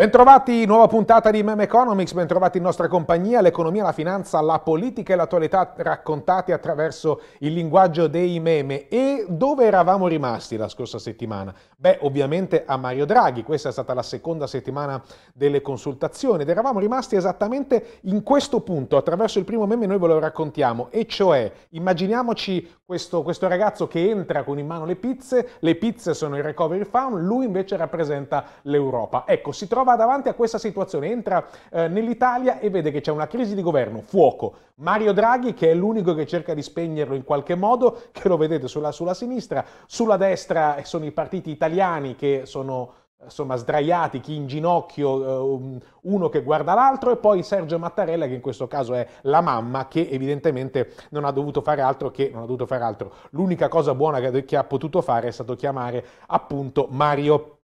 Bentrovati, nuova puntata di Meme Economics, bentrovati in nostra compagnia, l'economia, la finanza, la politica e l'attualità raccontati attraverso il linguaggio dei meme. E dove eravamo rimasti la scorsa settimana? Beh, ovviamente a Mario Draghi, questa è stata la seconda settimana delle consultazioni ed eravamo rimasti esattamente in questo punto, attraverso il primo meme noi ve lo raccontiamo, e cioè immaginiamoci questo, questo ragazzo che entra con in mano le pizze, le pizze sono il recovery fund, lui invece rappresenta l'Europa. Ecco, si trova va davanti a questa situazione, entra eh, nell'Italia e vede che c'è una crisi di governo, fuoco, Mario Draghi che è l'unico che cerca di spegnerlo in qualche modo, che lo vedete sulla, sulla sinistra, sulla destra eh, sono i partiti italiani che sono eh, insomma sdraiati, chi in ginocchio, eh, um, uno che guarda l'altro e poi Sergio Mattarella che in questo caso è la mamma che evidentemente non ha dovuto fare altro che non ha dovuto fare altro. L'unica cosa buona che, che ha potuto fare è stato chiamare appunto Mario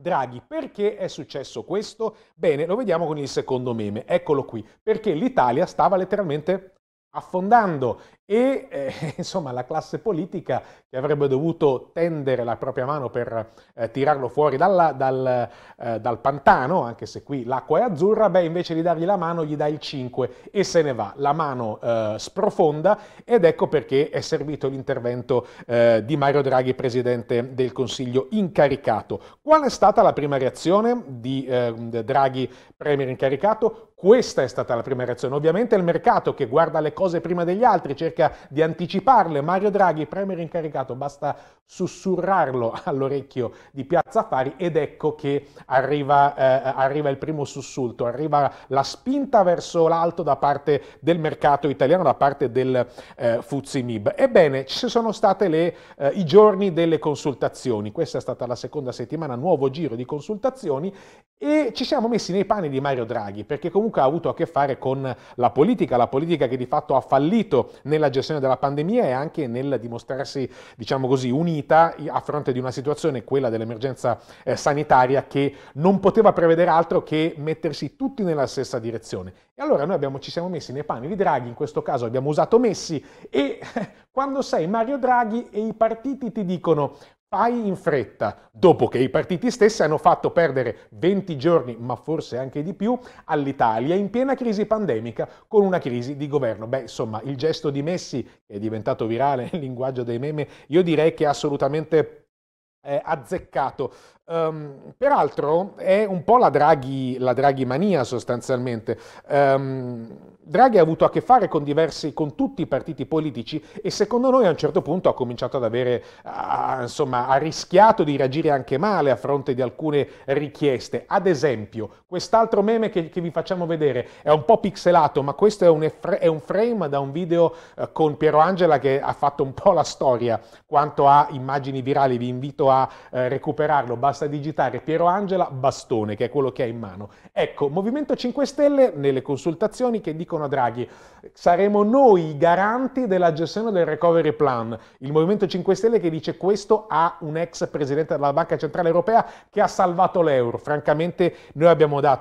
Draghi, perché è successo questo? Bene, lo vediamo con il secondo meme, eccolo qui, perché l'Italia stava letteralmente affondando e eh, insomma la classe politica che avrebbe dovuto tendere la propria mano per eh, tirarlo fuori dalla, dal, eh, dal, pantano, anche se qui l'acqua è azzurra, beh invece di dargli la mano gli dà il 5 e se ne va, la mano eh, sprofonda ed ecco perché è servito l'intervento eh, di Mario Draghi, presidente del Consiglio incaricato. Qual è stata la prima reazione di ehm, Draghi, premier incaricato? Questa è stata la prima reazione, ovviamente è il mercato che guarda le cose prima degli altri, cerca cerca di anticiparle. Mario Draghi, premier incaricato, basta sussurrarlo all'orecchio di Piazza Affari ed ecco che arriva, eh, arriva il primo sussulto, arriva la spinta verso l'alto da parte del mercato italiano, da parte del eh, Mib. Ebbene, ci sono stati eh, i giorni delle consultazioni, questa è stata la seconda settimana, nuovo giro di consultazioni e ci siamo messi nei panni di Mario Draghi, perché comunque ha avuto a che fare con la politica, la politica che di fatto ha fallito nella gestione della pandemia e anche nel dimostrarsi, diciamo così, unita a fronte di una situazione, quella dell'emergenza eh, sanitaria, che non poteva prevedere altro che mettersi tutti nella stessa direzione. E allora noi abbiamo, ci siamo messi nei panni di Draghi, in questo caso abbiamo usato Messi e quando sei Mario Draghi e i partiti ti dicono fai in fretta, dopo che i partiti stessi hanno fatto perdere 20 giorni, ma forse anche di più, all'Italia in piena crisi pandemica con una crisi di governo. Beh, insomma, il gesto di Messi, che è diventato virale nel linguaggio dei meme, io direi che è assolutamente eh, azzeccato. Um, peraltro è un po' la Draghi, la Draghi mania sostanzialmente. Um, Draghi ha avuto a che fare con, diversi, con tutti i partiti politici e secondo noi a un certo punto ha cominciato ad avere, uh, insomma, ha rischiato di reagire anche male a fronte di alcune richieste. Ad esempio, quest'altro meme che, che vi facciamo vedere è un po' pixelato, ma questo è un, è un frame da un video eh, con Piero Angela che ha fatto un po' la storia quanto a immagini virali. Vi invito a eh, recuperarlo basta digitare Piero Angela Bastone, che è quello che ha in mano. Ecco, Movimento 5 Stelle nelle consultazioni che dicono a Draghi saremo noi i garanti della gestione del recovery plan. Il Movimento 5 Stelle che dice questo a un ex presidente della Banca Centrale Europea che ha salvato l'euro. Francamente noi abbiamo, la,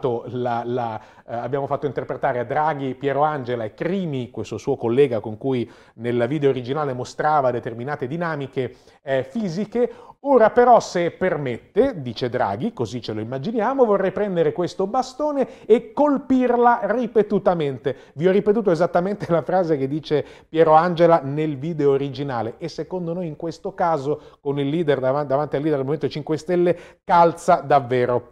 la, eh, abbiamo fatto interpretare a Draghi, Piero Angela e Crimi, questo suo collega con cui nel video originale mostrava determinate dinamiche eh, fisiche, Ora però, se permette, dice Draghi, così ce lo immaginiamo, vorrei prendere questo bastone e colpirla ripetutamente. Vi ho ripetuto esattamente la frase che dice Piero Angela nel video originale e secondo noi in questo caso con il leader davanti, davanti al leader del Movimento 5 Stelle calza davvero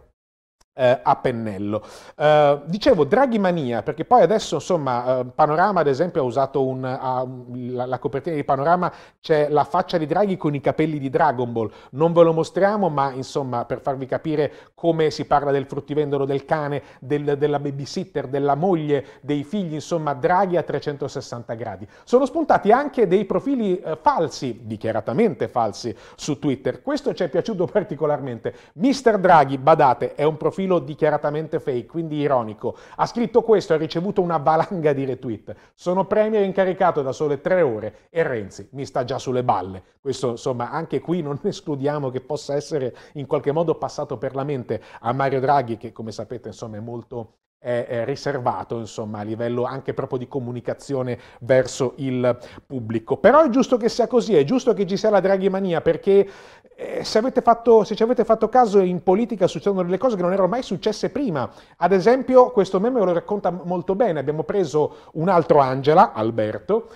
eh, a pennello. Eh, dicevo Draghi Mania, perché poi adesso insomma eh, Panorama ad esempio ha usato un, ha, la, la, copertina di Panorama, c'è la faccia di Draghi con i capelli di Dragon Ball, non ve lo mostriamo ma insomma per farvi capire come si parla del fruttivendolo, del cane, del, della babysitter, della moglie, dei figli, insomma Draghi a 360 gradi. Sono spuntati anche dei profili eh, falsi, dichiaratamente falsi, su Twitter. Questo ci è piaciuto particolarmente. Mister Draghi, badate, è un profilo profilo dichiaratamente fake, quindi ironico. Ha scritto questo e ha ricevuto una valanga di retweet. Sono premier incaricato da sole tre ore e Renzi mi sta già sulle balle. Questo, insomma, anche qui non escludiamo che possa essere in qualche modo passato per la mente a Mario Draghi, che come sapete, insomma, è molto è riservato insomma a livello anche proprio di comunicazione verso il pubblico però è giusto che sia così è giusto che ci sia la draghimania perché eh, se, fatto, se, ci avete fatto caso in politica succedono delle cose che non erano mai successe prima ad esempio questo meme lo racconta molto bene abbiamo preso un altro Angela Alberto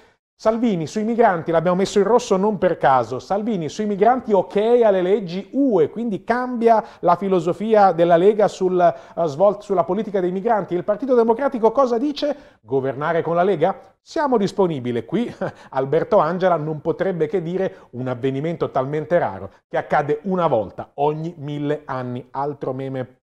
Salvini sui migranti, l'abbiamo messo in rosso non per caso, Salvini sui migranti ok alle leggi UE, quindi cambia la filosofia della Lega sul, uh, svol- sulla politica dei migranti. Il Partito Democratico cosa dice? Governare con la Lega? Siamo disponibili. Qui Alberto Angela non potrebbe che dire un avvenimento talmente raro che accade una volta ogni mille anni. Altro meme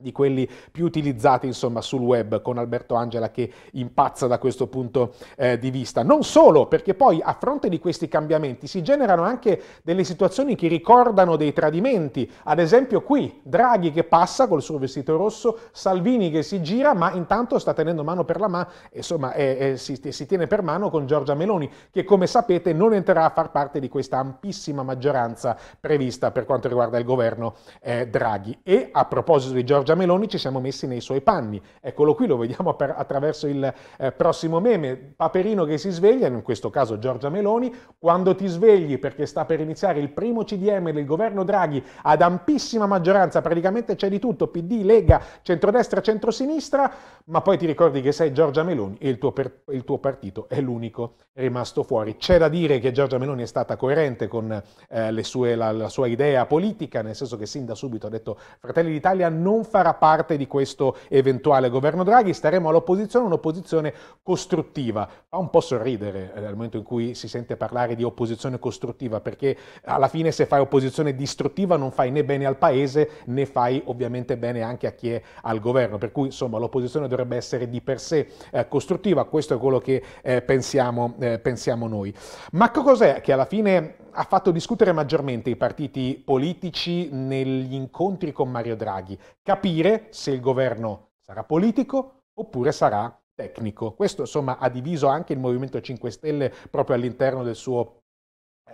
di quelli più utilizzati insomma sul web con Alberto Angela che impazza da questo punto eh, di vista. Non solo, perché poi a fronte di questi cambiamenti si generano anche delle situazioni che ricordano dei tradimenti, ad esempio qui Draghi che passa col suo vestito rosso, Salvini che si gira ma intanto sta tenendo mano per la mano, insomma eh, eh, si, si tiene per mano con Giorgia Meloni che come sapete non entrerà a far parte di questa ampissima maggioranza prevista per quanto riguarda il governo eh, Draghi. E a proposito di Giorgia Giorgia Meloni ci siamo messi nei suoi panni. Eccolo qui, lo vediamo per, attraverso il eh, prossimo meme. Paperino che si sveglia, in questo caso Giorgia Meloni, quando ti svegli perché sta per iniziare il primo CDM del governo Draghi ad ampissima maggioranza, praticamente c'è di tutto, PD, Lega, centrodestra, centrosinistra, ma poi ti ricordi che sei Giorgia Meloni e il tuo, per, il tuo partito è l'unico rimasto fuori. C'è da dire che Giorgia Meloni è stata coerente con eh, sue, la, la sua idea politica, nel senso che sin da subito ha detto Fratelli d'Italia non fa farà parte di questo eventuale governo Draghi, staremo all'opposizione, un'opposizione costruttiva. Fa un po' sorridere eh, momento in cui si sente parlare di opposizione costruttiva, perché alla fine se fai opposizione distruttiva non fai né bene al paese né fai ovviamente bene anche a chi è al governo, per cui insomma l'opposizione dovrebbe essere di per sé eh, costruttiva, questo è quello che eh, pensiamo, eh, pensiamo noi. Ma cos'è che alla fine ha fatto discutere maggiormente i partiti politici negli incontri con Mario Draghi? Cap capire se il governo sarà politico oppure sarà tecnico. Questo insomma ha diviso anche il Movimento 5 Stelle proprio all'interno del suo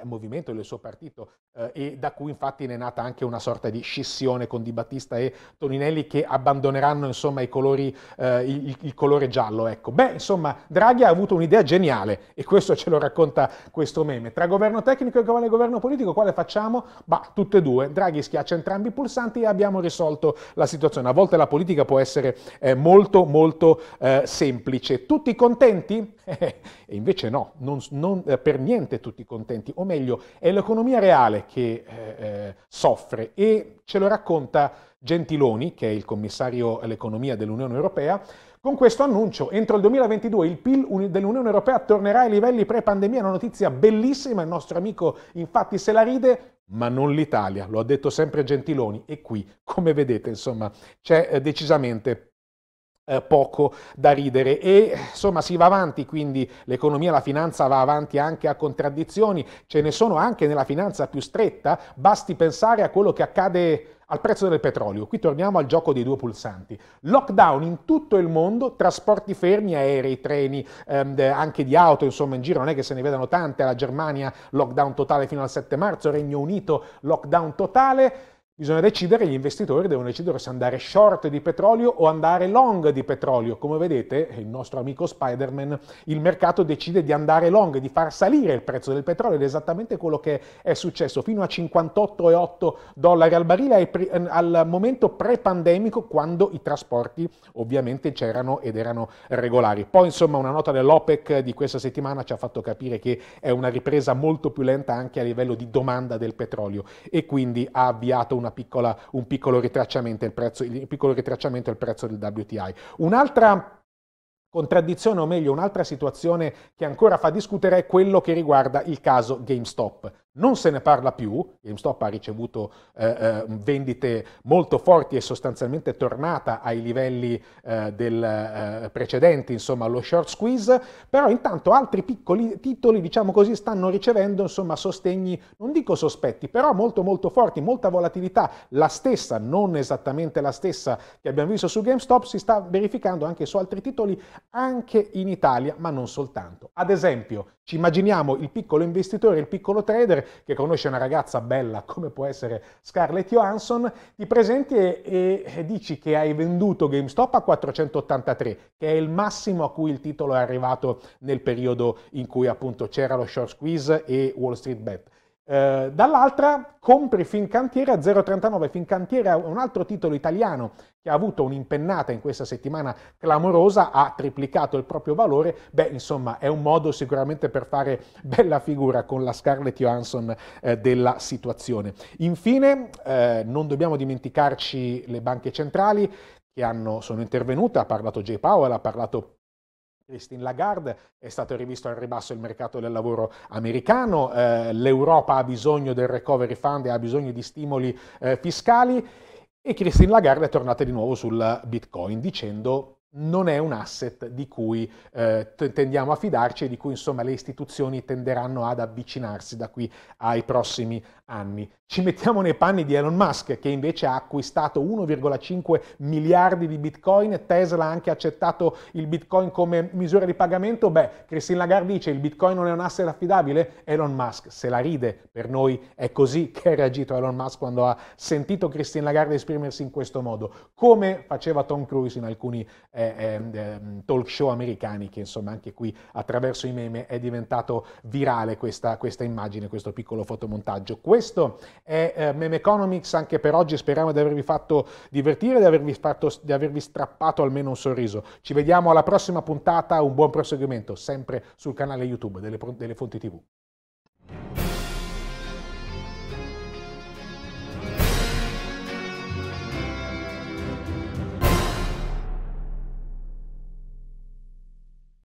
eh, movimento, del suo partito eh, e da cui infatti ne è nata anche una sorta di scissione con Di Battista e Toninelli che abbandoneranno insomma i colori, eh, il, il, colore giallo. Ecco. Beh, insomma, Draghi ha avuto un'idea geniale e questo ce lo racconta questo meme. Tra governo tecnico e governo politico quale facciamo? Bah, tutte e due. Draghi schiaccia entrambi i pulsanti e abbiamo risolto la situazione. A volte la politica può essere eh, molto molto eh, semplice. Tutti contenti? e invece no, non, non eh, per niente tutti contenti, o meglio, è l'economia reale che eh, eh, soffre e ce lo racconta Gentiloni, che è il commissario all'economia dell'Unione Europea, con questo annuncio, entro il 2022 il PIL dell'Unione Europea tornerà ai livelli pre-pandemia, una notizia bellissima, il nostro amico infatti se la ride, ma non l'Italia, lo ha detto sempre Gentiloni e qui, come vedete, insomma, c'è eh, decisamente eh, poco da ridere e insomma si va avanti quindi l'economia la finanza va avanti anche a contraddizioni ce ne sono anche nella finanza più stretta basti pensare a quello che accade al prezzo del petrolio. Qui torniamo al gioco dei due pulsanti. Lockdown in tutto il mondo, trasporti fermi, aerei, treni, ehm, anche di auto, insomma in giro non è che se ne vedano tante, la Germania lockdown totale fino al 7 marzo, Regno Unito lockdown totale. Bisogna decidere, gli investitori devono decidere se andare short di petrolio o andare long di petrolio. Come vedete, il nostro amico Spider-Man, il mercato decide di andare long, di far salire il prezzo del petrolio ed è esattamente quello che è successo fino a 58,8 dollari al barile ehm, al momento pre-pandemico quando i trasporti ovviamente c'erano ed erano regolari. Poi insomma una nota dell'OPEC di questa settimana ci ha fatto capire che è una ripresa molto più lenta anche a livello di domanda del petrolio e quindi ha avviato una piccola, un piccolo ritracciamento, il prezzo, il piccolo ritracciamento del prezzo del WTI. Un'altra contraddizione, o meglio, un'altra situazione che ancora fa discutere è quello che riguarda il caso GameStop non se ne parla più, GameStop ha ricevuto eh, eh vendite molto forti e sostanzialmente è tornata ai livelli eh, del, eh, precedenti, insomma, lo short squeeze, però intanto altri piccoli titoli, diciamo così, stanno ricevendo insomma, sostegni, non dico sospetti, però molto molto forti, molta volatilità, la stessa, non esattamente la stessa che abbiamo visto su GameStop, si sta verificando anche su altri titoli, anche in Italia, ma non soltanto. Ad esempio, ci immaginiamo il piccolo investitore, il piccolo trader che conosce una ragazza bella come può essere Scarlett Johansson, ti presenti e, e, dici che hai venduto GameStop a 483, che è il massimo a cui il titolo è arrivato nel periodo in cui appunto c'era lo short squeeze e Wall Street Bet. Eh, dall'altra compri Fincantiere a 0,39. Fincantiere è un altro titolo italiano che ha avuto un'impennata in questa settimana clamorosa, ha triplicato il proprio valore. Beh, insomma, è un modo sicuramente per fare bella figura con la Scarlett Johansson eh, della situazione. Infine, eh, non dobbiamo dimenticarci le banche centrali che hanno, sono intervenute, ha parlato Jay Powell, ha parlato Christine Lagarde, è stato rivisto al ribasso il mercato del lavoro americano, eh, l'Europa ha bisogno del recovery fund e ha bisogno di stimoli eh, fiscali e Christine Lagarde è tornata di nuovo sul Bitcoin dicendo non è un asset di cui eh, tendiamo a fidarci e di cui insomma le istituzioni tenderanno ad avvicinarsi da qui ai prossimi anni. Ci mettiamo nei panni di Elon Musk che invece ha acquistato 1,5 miliardi di bitcoin, Tesla ha anche accettato il bitcoin come misura di pagamento. Beh, Christine Lagarde dice il bitcoin non è un asset affidabile, Elon Musk se la ride, per noi è così che ha reagito Elon Musk quando ha sentito Christine Lagarde esprimersi in questo modo, come faceva Tom Cruise in alcuni eh, eh, talk show americani che insomma anche qui attraverso i meme è diventato virale questa, questa immagine, questo piccolo fotomontaggio questo è eh, Meme Economics anche per oggi, speriamo di avervi fatto divertire, di avervi, fatto, di avervi strappato almeno un sorriso. Ci vediamo alla prossima puntata, un buon proseguimento sempre sul canale YouTube delle, delle Fonti TV.